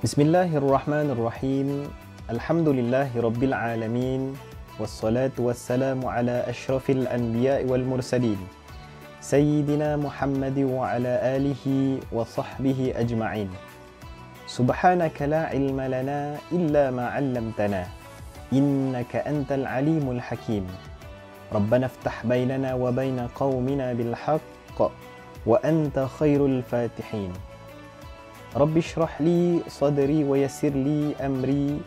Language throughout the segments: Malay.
بسم الله الرحمن الرحيم الحمد لله رب العالمين والصلاة والسلام على أشرف الأنبياء والمرسلين سيدنا محمد وعلى آله وصحبه أجمعين سبحانك لا علم لنا إلا ما علمتنا إنك أنت العليم الحكيم ربنا افتح بيننا وبين قومنا بالحق وأنت خير الفاتحين رب اشرح لي صدري ويسر لي أمري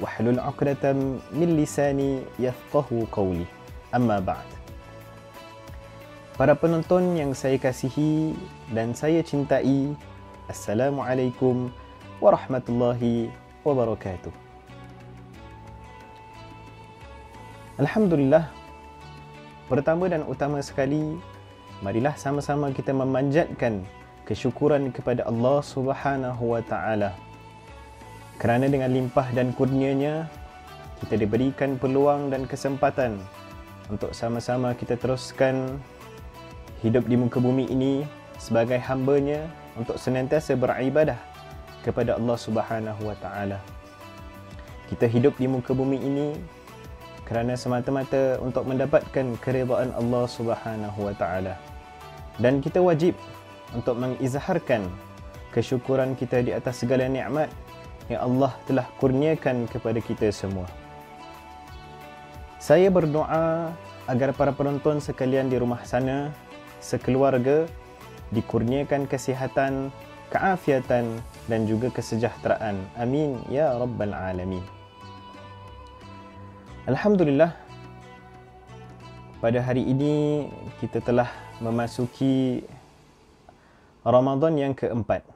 واحلل عقدة من لساني يفقه قولي أما بعد Para penonton yang saya kasihi dan saya cintai, Assalamualaikum warahmatullahi wabarakatuh. Alhamdulillah, pertama dan utama sekali, marilah sama-sama kita memanjatkan kesyukuran kepada Allah Subhanahu Wa Taala. Kerana dengan limpah dan kurnianya, kita diberikan peluang dan kesempatan untuk sama-sama kita teruskan hidup di muka bumi ini sebagai hambanya untuk senantiasa beribadah kepada Allah Subhanahu Wa Taala. Kita hidup di muka bumi ini kerana semata-mata untuk mendapatkan keridaan Allah Subhanahu Wa Taala. Dan kita wajib untuk mengizaharkan kesyukuran kita di atas segala nikmat yang Allah telah kurniakan kepada kita semua. Saya berdoa agar para penonton sekalian di rumah sana, sekeluarga, dikurniakan kesihatan, keafiatan dan juga kesejahteraan. Amin. Ya Rabbal Alamin. Alhamdulillah, pada hari ini kita telah memasuki Ramadan yang keempat.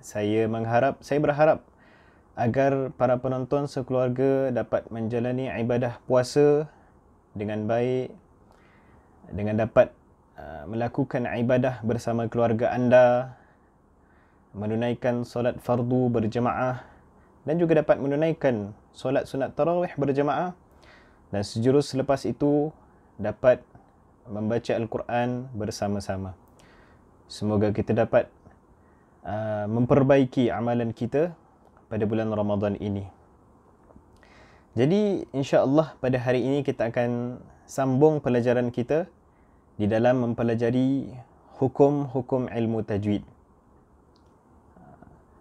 Saya mengharap, saya berharap agar para penonton sekeluarga dapat menjalani ibadah puasa dengan baik dengan dapat uh, melakukan ibadah bersama keluarga anda menunaikan solat fardu berjemaah dan juga dapat menunaikan solat sunat tarawih berjemaah dan sejurus selepas itu dapat membaca al-Quran bersama-sama. Semoga kita dapat uh, memperbaiki amalan kita pada bulan Ramadhan ini. Jadi insya-Allah pada hari ini kita akan sambung pelajaran kita di dalam mempelajari hukum-hukum ilmu tajwid.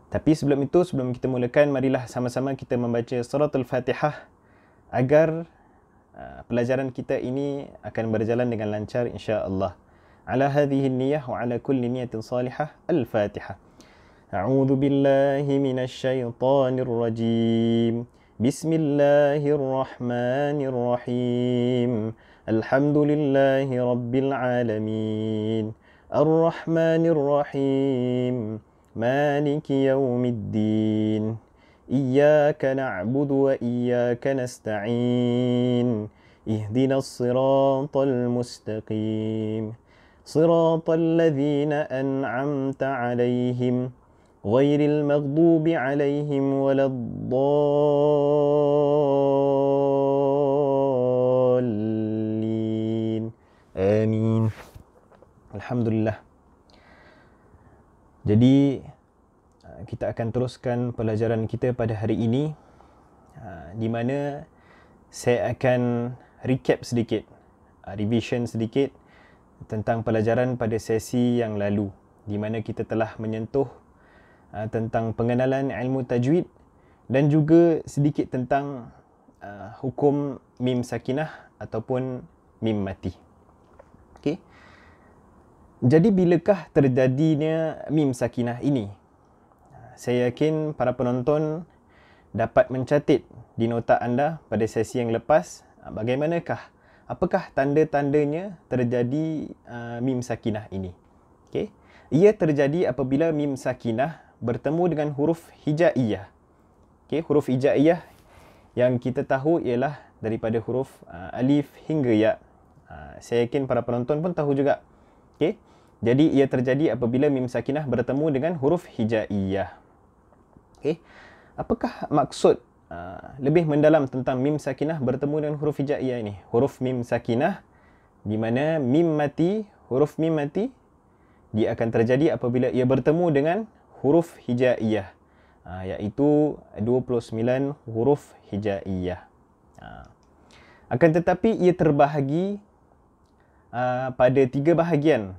Tapi sebelum itu sebelum kita mulakan marilah sama-sama kita membaca surah Al-Fatihah agar uh, pelajaran kita ini akan berjalan dengan lancar insya-Allah. على هذه النية وعلى كل نية صالحة الفاتحة أعوذ بالله من الشيطان الرجيم بسم الله الرحمن الرحيم الحمد لله رب العالمين الرحمن الرحيم مالك يوم الدين إياك نعبد وإياك نستعين اهدنا الصراط المستقيم صراط الذين أنعمت عليهم غير المغضوب عليهم ولا الضالين آمين الحمد لله Jadi kita akan teruskan pelajaran kita pada hari ini ha, di mana saya akan recap sedikit revision sedikit tentang pelajaran pada sesi yang lalu di mana kita telah menyentuh uh, tentang pengenalan ilmu tajwid dan juga sedikit tentang uh, hukum mim sakinah ataupun mim mati. Okey. Jadi bilakah terjadinya mim sakinah ini? Saya yakin para penonton dapat mencatat di nota anda pada sesi yang lepas uh, bagaimanakah apakah tanda-tandanya terjadi uh, mim sakinah ini? Okay. Ia terjadi apabila mim sakinah bertemu dengan huruf hijaiyah. Okay. Huruf hijaiyah yang kita tahu ialah daripada huruf uh, alif hingga ya. Uh, saya yakin para penonton pun tahu juga. Okay. Jadi ia terjadi apabila mim sakinah bertemu dengan huruf hijaiyah. Okay. Apakah maksud Ah, lebih mendalam tentang mim sakinah bertemu dengan huruf hijaiyah ini. Huruf mim sakinah di mana mim mati, huruf mim mati dia akan terjadi apabila ia bertemu dengan huruf hijaiyah. Ha, iaitu 29 huruf hijaiyah. Ha. Akan tetapi ia terbahagi ha, pada tiga bahagian.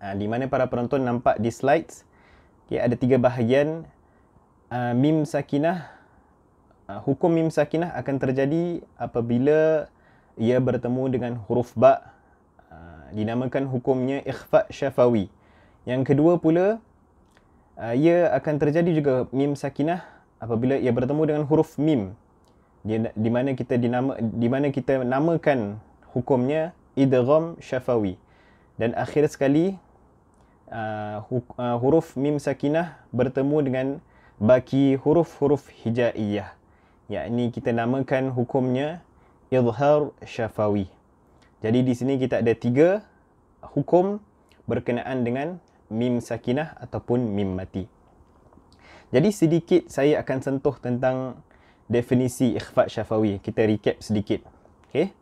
Ha, di mana para penonton nampak di slides. Okay, ada tiga bahagian. Ha, mim sakinah Ah, hukum mim sakinah akan terjadi apabila ia bertemu dengan huruf ba ah, dinamakan hukumnya ikhfa syafawi yang kedua pula ah, ia akan terjadi juga mim sakinah apabila ia bertemu dengan huruf mim di, di mana kita dinama di mana kita namakan hukumnya idgham syafawi dan akhir sekali uh, huruf mim sakinah bertemu dengan baki huruf-huruf hijaiyah Ya, ini kita namakan hukumnya ilhar syafawi. Jadi di sini kita ada tiga hukum berkenaan dengan mim sakinah ataupun mim mati. Jadi sedikit saya akan sentuh tentang definisi ikhfa syafawi. Kita recap sedikit. Okay,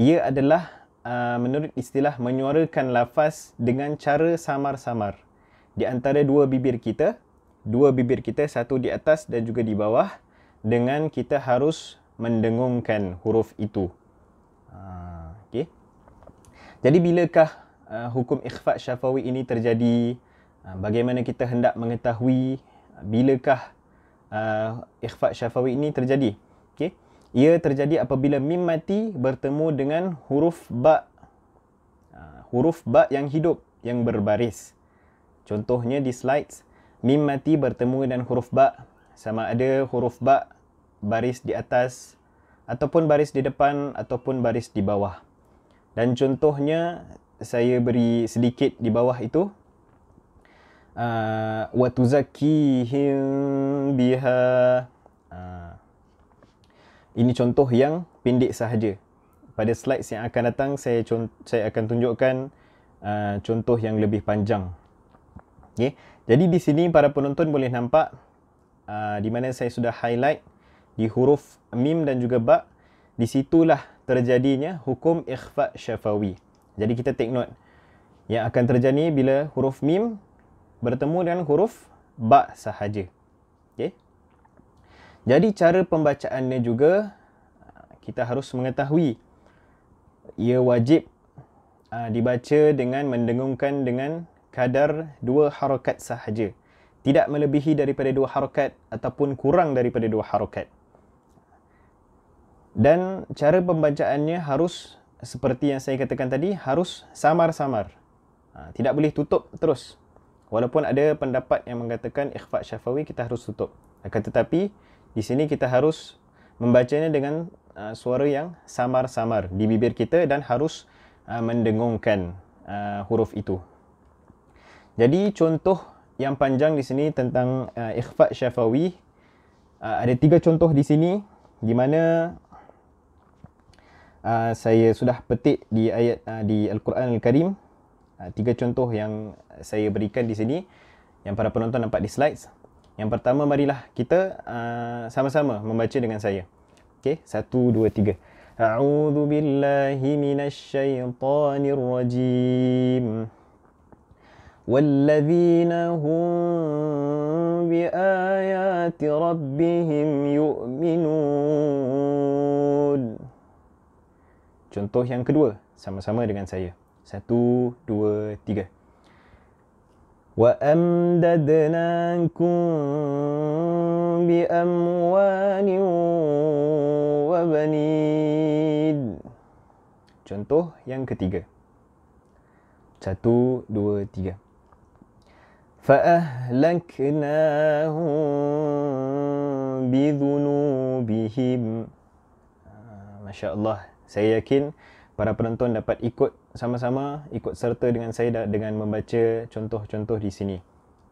Ia adalah uh, menurut istilah menyuarakan lafaz dengan cara samar-samar di antara dua bibir kita, dua bibir kita satu di atas dan juga di bawah dengan kita harus mendengungkan huruf itu. Ha, okay. Jadi bilakah ha, hukum ikhfa syafawi ini terjadi? Ha, bagaimana kita hendak mengetahui bilakah ikhfa syafawi ini terjadi? Okay. Ia terjadi apabila mim mati bertemu dengan huruf ba huruf ba yang hidup yang berbaris. Contohnya di slides mim mati bertemu dengan huruf ba sama ada huruf ba baris di atas ataupun baris di depan ataupun baris di bawah. Dan contohnya saya beri sedikit di bawah itu uh, wa tuzakkihim biha uh, ini contoh yang pendek sahaja. Pada slides yang akan datang saya saya akan tunjukkan uh, contoh yang lebih panjang. Okay. Jadi di sini para penonton boleh nampak Ah, di mana saya sudah highlight di huruf mim dan juga ba di situlah terjadinya hukum ikhfa syafawi jadi kita take note yang akan terjadi bila huruf mim bertemu dengan huruf ba sahaja okey jadi cara pembacaannya juga kita harus mengetahui ia wajib uh, dibaca dengan mendengungkan dengan kadar dua harakat sahaja tidak melebihi daripada dua harokat ataupun kurang daripada dua harokat. Dan cara pembacaannya harus seperti yang saya katakan tadi, harus samar-samar. Ha, tidak boleh tutup terus. Walaupun ada pendapat yang mengatakan ikhfa syafawi kita harus tutup. tetapi di sini kita harus membacanya dengan ha, suara yang samar-samar di bibir kita dan harus ha, mendengungkan huruf itu. Jadi contoh yang panjang di sini tentang uh, ikhfa syafawi. Uh, ada tiga contoh di sini di mana uh, saya sudah petik di ayat uh, di al-Quran al-Karim. Uh, tiga contoh yang saya berikan di sini yang para penonton nampak di slides. Yang pertama marilah kita uh, sama-sama membaca dengan saya. Okey, satu, dua, tiga. A'udzu billahi minasy syaithanir rajim. والذين هم بآيات ربهم يؤمنون Contoh yang kedua sama-sama dengan saya. Satu, dua, tiga. وَأَمْدَدْنَاكُمْ بِأَمْوَانٍ وَبَنِينَ Contoh yang ketiga. Satu, dua, tiga. فأهلكناهم بذنوبهم ah, Masya Allah Saya yakin para penonton dapat ikut sama-sama Ikut serta dengan saya dengan membaca contoh-contoh di sini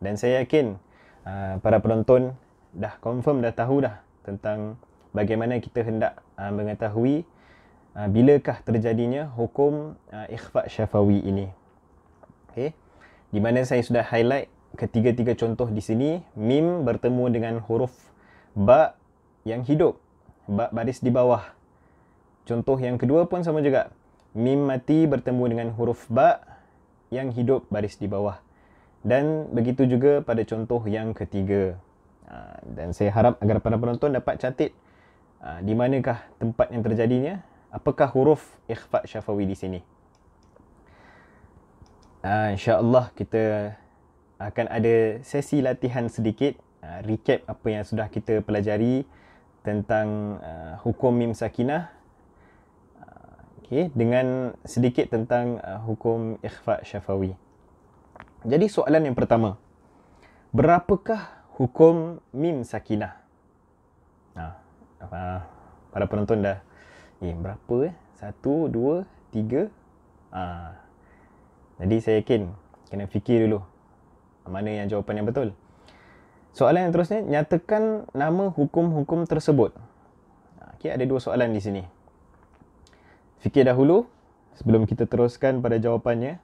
Dan saya yakin ah, para penonton dah confirm dah tahu dah Tentang bagaimana kita hendak ah, mengetahui Bilakah terjadinya hukum ikhfa syafawi ini Okay di mana saya sudah highlight ketiga-tiga contoh di sini mim bertemu dengan huruf ba yang hidup ba baris di bawah contoh yang kedua pun sama juga mim mati bertemu dengan huruf ba yang hidup baris di bawah dan begitu juga pada contoh yang ketiga ha, dan saya harap agar para penonton dapat catit ha, di manakah tempat yang terjadinya apakah huruf ikhfa syafawi di sini Uh, InsyaAllah kita akan ada sesi latihan sedikit uh, recap apa yang sudah kita pelajari tentang uh, hukum mim sakinah uh, Okay, dengan sedikit tentang uh, hukum ikhfa syafawi. Jadi soalan yang pertama, berapakah hukum mim sakinah? Nah, uh, uh, para penonton dah, eh, berapa? Eh? Satu, dua, tiga. Uh, jadi saya yakin, kena fikir dulu mana yang jawapan yang betul. Soalan yang terusnya, nyatakan nama hukum-hukum tersebut. Okey, ada dua soalan di sini. Fikir dahulu sebelum kita teruskan pada jawapannya.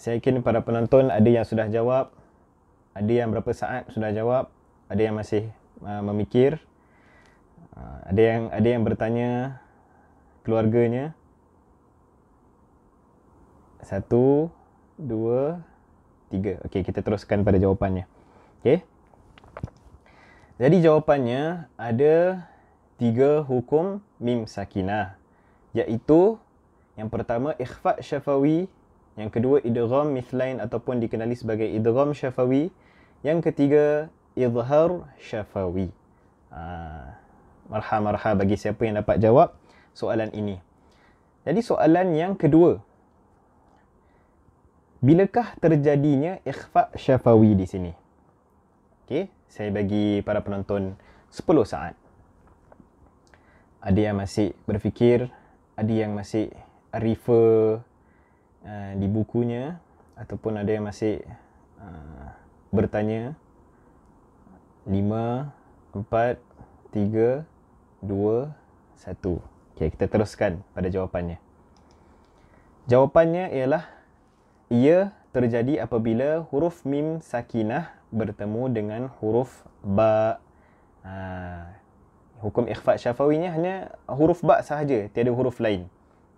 Saya yakin para penonton ada yang sudah jawab, ada yang berapa saat sudah jawab, ada yang masih uh, memikir, uh, ada yang ada yang bertanya keluarganya. Satu, dua, Tiga. Okey, kita teruskan pada jawapannya. Okey. Jadi jawapannya ada tiga hukum mim sakinah iaitu yang pertama ikhfa syafawi, yang kedua idgham mithlain ataupun dikenali sebagai idgham syafawi, yang ketiga izhar syafawi. Ah, ha, marha bagi siapa yang dapat jawab soalan ini. Jadi soalan yang kedua, Bilakah terjadinya ikhfa syafawi di sini? Okey, saya bagi para penonton 10 saat. Ada yang masih berfikir, ada yang masih refer uh, di bukunya ataupun ada yang masih uh, bertanya. 5 4 3 2 1 Okay, kita teruskan pada jawapannya. Jawapannya ialah ia terjadi apabila huruf mim sakinah bertemu dengan huruf ba. Ha. Hukum ikhfa Syafawi syafawinya hanya huruf ba sahaja, tiada huruf lain.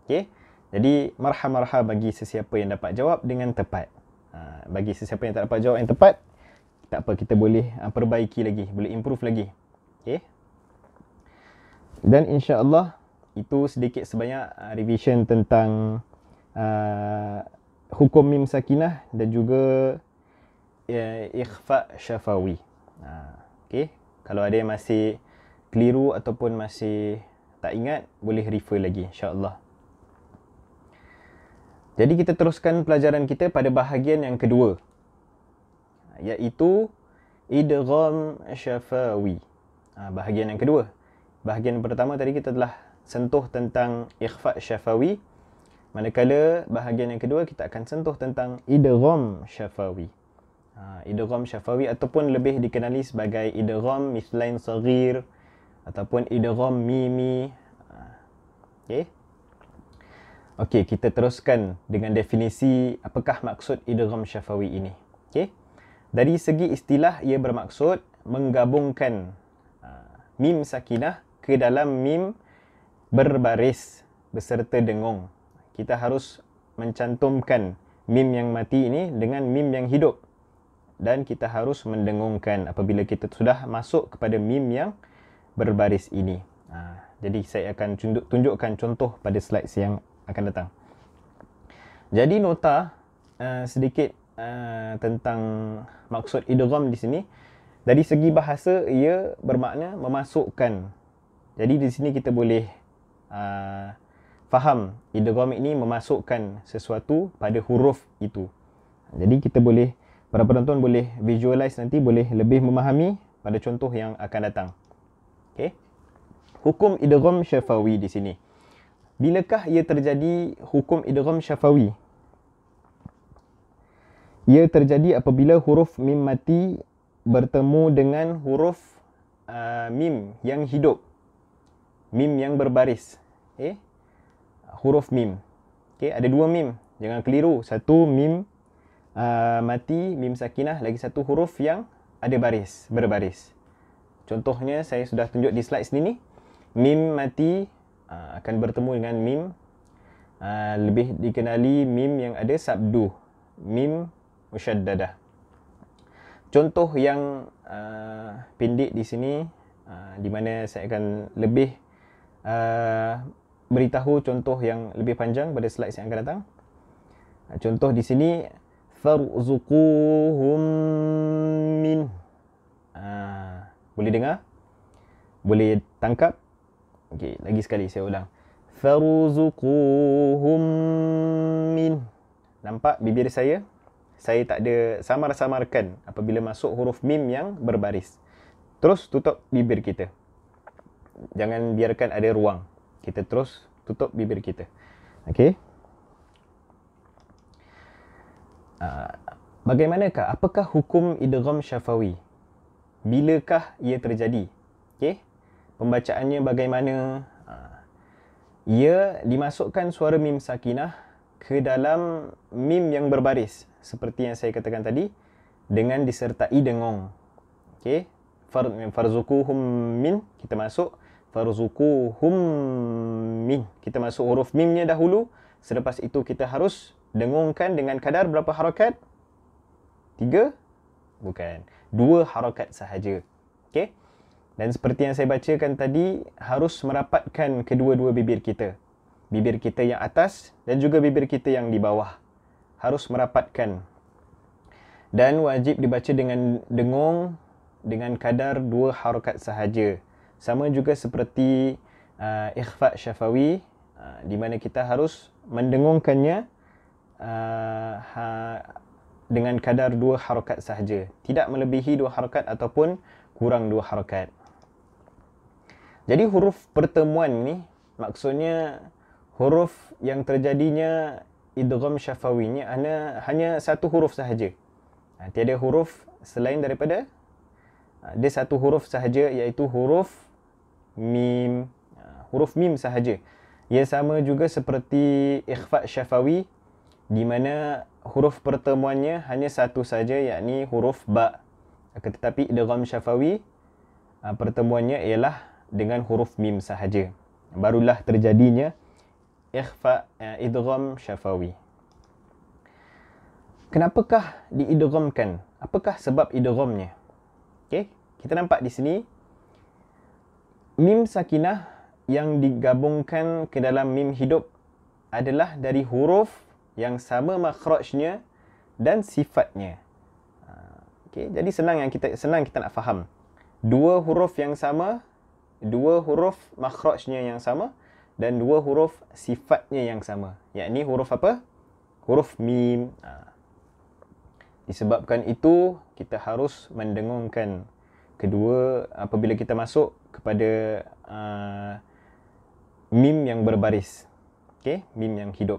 Okey. Jadi marha-marha bagi sesiapa yang dapat jawab dengan tepat. Ha. bagi sesiapa yang tak dapat jawab yang tepat, tak apa kita boleh ha, perbaiki lagi, boleh improve lagi. Okey. Dan insya-Allah itu sedikit sebanyak ha, revision tentang uh, hukum mim sakinah dan juga uh, ikhfa syafawi. Ha, okay. Kalau ada yang masih keliru ataupun masih tak ingat, boleh refer lagi insyaAllah. Jadi kita teruskan pelajaran kita pada bahagian yang kedua. Iaitu idgham syafawi. Ha, bahagian yang kedua. Bahagian pertama tadi kita telah sentuh tentang ikhfa syafawi. Manakala bahagian yang kedua kita akan sentuh tentang idgham syafawi. Ha idgham syafawi ataupun lebih dikenali sebagai idgham mislain saghir ataupun idgham mimi. Ha, okey. Okey, kita teruskan dengan definisi apakah maksud idgham syafawi ini. Okey. Dari segi istilah ia bermaksud menggabungkan ha, mim sakinah ke dalam mim berbaris beserta dengung kita harus mencantumkan mim yang mati ini dengan mim yang hidup dan kita harus mendengungkan apabila kita sudah masuk kepada mim yang berbaris ini. Ha, jadi saya akan tunjukkan contoh pada slide yang akan datang. Jadi nota uh, sedikit uh, tentang maksud idgham di sini dari segi bahasa ia bermakna memasukkan. Jadi di sini kita boleh uh, faham idiomatik ni memasukkan sesuatu pada huruf itu. Jadi kita boleh para penonton boleh visualize nanti boleh lebih memahami pada contoh yang akan datang. Okey. Hukum idgham syafawi di sini. Bilakah ia terjadi hukum idgham syafawi? Ia terjadi apabila huruf mim mati bertemu dengan huruf uh, mim yang hidup. Mim yang berbaris. Okey huruf mim. Okey, ada dua mim. Jangan keliru. Satu mim uh, mati, mim sakinah, lagi satu huruf yang ada baris, berbaris. Contohnya saya sudah tunjuk di slide sini Mim mati uh, akan bertemu dengan mim uh, lebih dikenali mim yang ada sabdu. Mim musyaddadah. Contoh yang uh, pendek di sini uh, di mana saya akan lebih uh, beritahu contoh yang lebih panjang pada slide yang akan datang. Ah, contoh di sini farzuquhum min. Ha, boleh dengar? Boleh tangkap? Okey, lagi sekali saya ulang. Farzuquhum min. Nampak bibir saya? Saya tak ada samar-samarkan apabila masuk huruf mim yang berbaris. Terus tutup bibir kita. Jangan biarkan ada ruang kita terus tutup bibir kita. Okey. Uh, bagaimanakah apakah hukum idgham syafawi? Bilakah ia terjadi? Okey. Pembacaannya bagaimana? Uh, ia dimasukkan suara mim sakinah ke dalam mim yang berbaris seperti yang saya katakan tadi dengan disertai dengong. Okey. Farzukuhum min kita masuk farzukuhum min. Kita masuk huruf mimnya dahulu. Selepas itu kita harus dengungkan dengan kadar berapa harakat? Tiga? Bukan. Dua harakat sahaja. Okey? Dan seperti yang saya bacakan tadi, harus merapatkan kedua-dua bibir kita. Bibir kita yang atas dan juga bibir kita yang di bawah. Harus merapatkan. Dan wajib dibaca dengan dengung dengan kadar dua harakat sahaja sama juga seperti uh, ikhfa syafawi uh, di mana kita harus mendengungkannya uh, ha, dengan kadar dua harokat sahaja tidak melebihi dua harokat ataupun kurang dua harokat. jadi huruf pertemuan ni maksudnya huruf yang terjadinya idgham syafawi ni hanya, hanya satu huruf sahaja ha, tiada huruf selain daripada ha, dia satu huruf sahaja iaitu huruf mim ya, huruf mim sahaja ia sama juga seperti ikhfa syafawi di mana huruf pertemuannya hanya satu saja yakni huruf ba tetapi idgham syafawi ha, pertemuannya ialah dengan huruf mim sahaja barulah terjadinya ikhfa ya, idgham syafawi kenapakah diidghamkan apakah sebab idghamnya okey kita nampak di sini Mim sakinah yang digabungkan ke dalam mim hidup adalah dari huruf yang sama makhrajnya dan sifatnya. Ha, okay, jadi senang yang kita senang kita nak faham. Dua huruf yang sama, dua huruf makhrajnya yang sama dan dua huruf sifatnya yang sama. Yakni huruf apa? Huruf mim. Ha. Disebabkan itu kita harus mendengungkan kedua apabila kita masuk kepada uh, mim yang berbaris okey mim yang hidup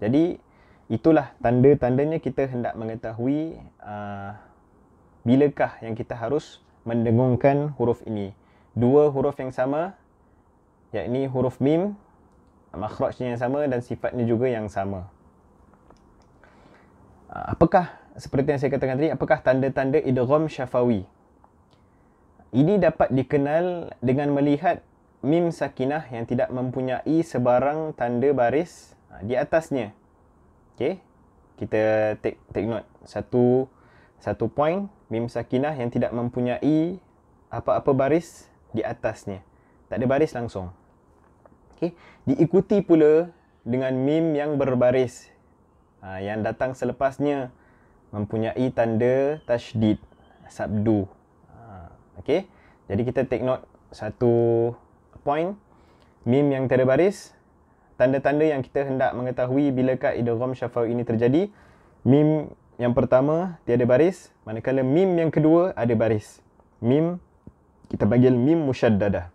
jadi itulah tanda-tandanya kita hendak mengetahui uh, bilakah yang kita harus mendengungkan huruf ini dua huruf yang sama yakni huruf mim makhrajnya yang sama dan sifatnya juga yang sama uh, apakah seperti yang saya katakan tadi apakah tanda-tanda idgham syafawi ini dapat dikenal dengan melihat mim sakinah yang tidak mempunyai sebarang tanda baris ha, di atasnya. Okey. Kita take take note satu satu point mim sakinah yang tidak mempunyai apa-apa baris di atasnya. Tak ada baris langsung. Okey, diikuti pula dengan mim yang berbaris ha, yang datang selepasnya mempunyai tanda tajdid sabdu Okey. Jadi kita take note satu point mim yang tiada baris tanda-tanda yang kita hendak mengetahui bilakah idgham syafa'i ini terjadi. mim yang pertama tiada baris, manakala mim yang kedua ada baris. mim kita panggil mim musyaddadah.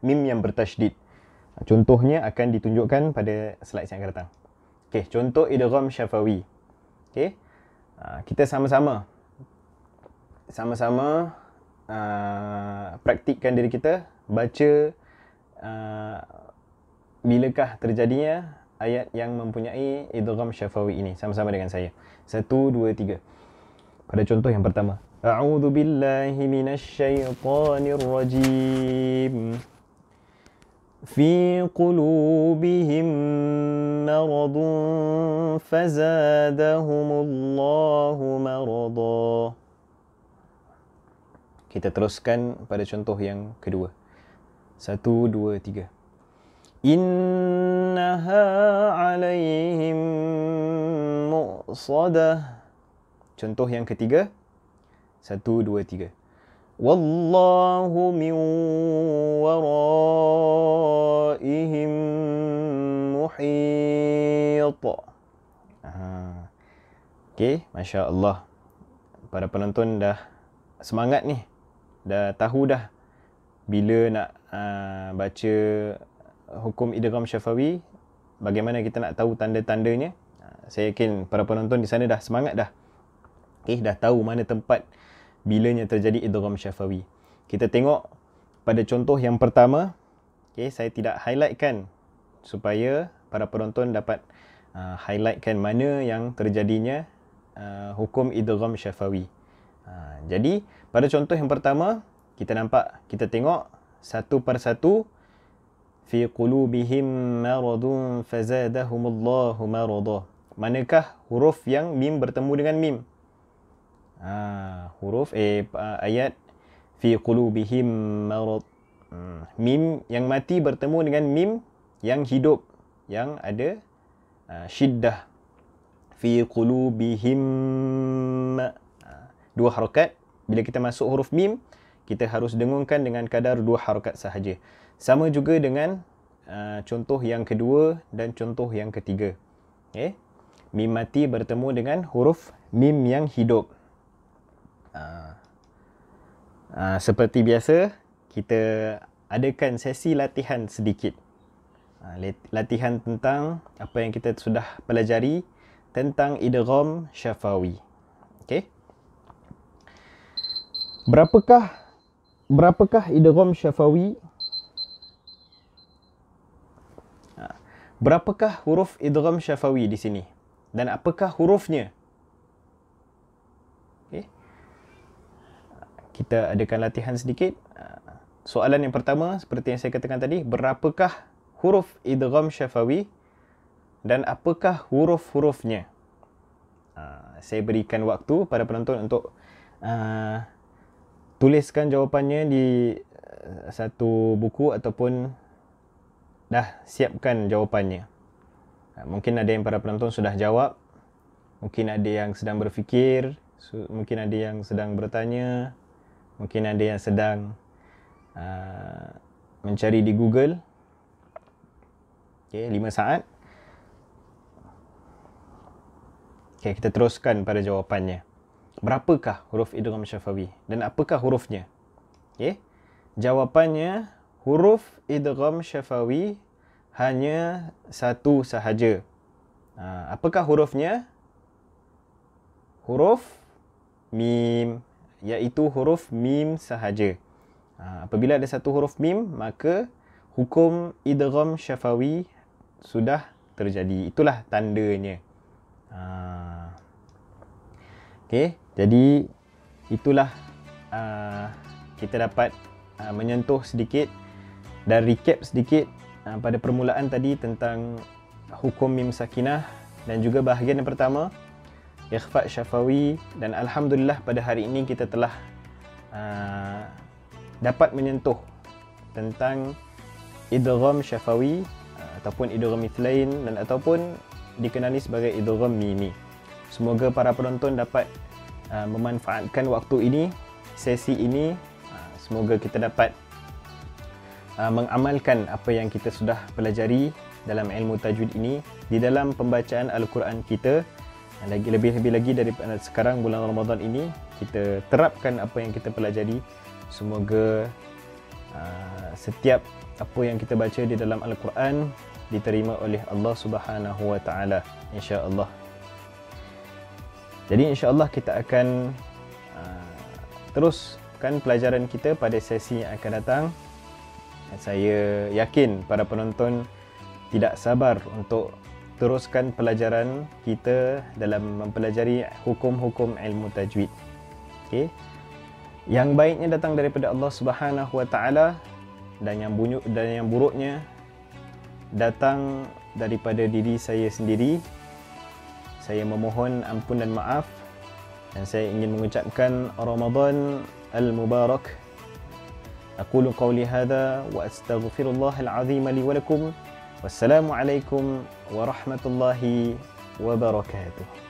mim yang bertasydid. Contohnya akan ditunjukkan pada slide yang akan datang. Okey, contoh idgham syafa'i. Okey. Ah, kita sama-sama sama-sama Uh, praktikkan diri kita baca uh, bilakah terjadinya ayat yang mempunyai idgham syafawi ini sama-sama dengan saya. Satu, dua, tiga. Pada contoh yang pertama. A'udhu billahi minasyaitanir rajim. في قلوبهم مرض فزادهم الله مرضاً kita teruskan pada contoh yang kedua. Satu, dua, tiga. Innaha alaihim mu'sadah. Contoh yang ketiga. Satu, dua, tiga. Wallahu min waraihim muhit. Okay, Masya Allah. Para penonton dah semangat ni dah tahu dah bila nak uh, baca hukum idgham syafawi bagaimana kita nak tahu tanda-tandanya ah, saya yakin para penonton di sana dah semangat dah okey eh, dah tahu mana tempat bilanya terjadi idgham syafawi kita tengok pada contoh yang pertama okey saya tidak highlightkan supaya para penonton dapat uh, highlightkan mana yang terjadinya uh, hukum idgham syafawi Ha, jadi, pada contoh yang pertama, kita nampak, kita tengok satu per satu fi qulubihim maradun fazadahumullahu marada. Manakah huruf yang mim bertemu dengan mim? Ha, huruf eh, ayat fi qulubihim marad hmm, mim yang mati bertemu dengan mim yang hidup yang ada uh, syiddah fi qulubihim dua harakat. Bila kita masuk huruf mim, kita harus dengungkan dengan kadar dua harakat sahaja. Sama juga dengan uh, contoh yang kedua dan contoh yang ketiga. Okay. Mim mati bertemu dengan huruf mim yang hidup. Uh, uh, seperti biasa, kita adakan sesi latihan sedikit. Ah, latihan tentang apa yang kita sudah pelajari tentang idgham syafawi. Berapakah berapakah idrom syafawi? Ha, berapakah huruf idrom syafawi di sini? Dan apakah hurufnya? Okay. Kita adakan latihan sedikit. Ha, soalan yang pertama, seperti yang saya katakan tadi, berapakah huruf idrom syafawi dan apakah huruf-hurufnya? Ha, saya berikan waktu pada penonton untuk uh, tuliskan jawapannya di eh, satu buku ataupun dah siapkan jawapannya. Ha, mungkin ada yang para penonton sudah jawab. Mungkin ada yang sedang berfikir, mungkin ada yang sedang bertanya, mungkin ada yang sedang uh, mencari di Google. Okey, lima saat. Okey, kita teruskan pada jawapannya berapakah huruf idgham syafawi dan apakah hurufnya? Okey. Jawapannya huruf idgham syafawi hanya satu sahaja. Ha, apakah hurufnya? Huruf mim iaitu huruf mim sahaja. Ha, apabila ada satu huruf mim maka hukum idgham syafawi sudah terjadi. Itulah tandanya. Ha. Okey. Jadi itulah uh, kita dapat uh, menyentuh sedikit dan recap sedikit uh, pada permulaan tadi tentang hukum mim sakinah dan juga bahagian yang pertama ikhfa syafawi dan alhamdulillah pada hari ini kita telah uh, dapat menyentuh tentang idgham syafawi uh, ataupun idgham mithlain dan ataupun dikenali sebagai idgham mimi. Semoga para penonton dapat Uh, memanfaatkan waktu ini, sesi ini. Uh, semoga kita dapat uh, mengamalkan apa yang kita sudah pelajari dalam ilmu tajwid ini di dalam pembacaan Al-Quran kita. Lagi lebih-lebih lagi daripada sekarang bulan Ramadan ini, kita terapkan apa yang kita pelajari. Semoga setiap apa yang kita baca di dalam Al-Quran diterima oleh Allah Subhanahu Wa Taala. Insya-Allah. Jadi insya Allah kita akan uh, teruskan pelajaran kita pada sesi yang akan datang. Dan saya yakin para penonton tidak sabar untuk teruskan pelajaran kita dalam mempelajari hukum-hukum ilmu tajwid. Okay. Yang baiknya datang daripada Allah Subhanahu Wa Taala dan yang buruknya datang daripada diri saya sendiri saya memohon ampun dan maaf dan saya ingin mengucapkan Ramadan al-mubarak. أقول قولي هذا وأستغفر الله العظيم لي ولكم والسلام عليكم ورحمة الله وبركاته.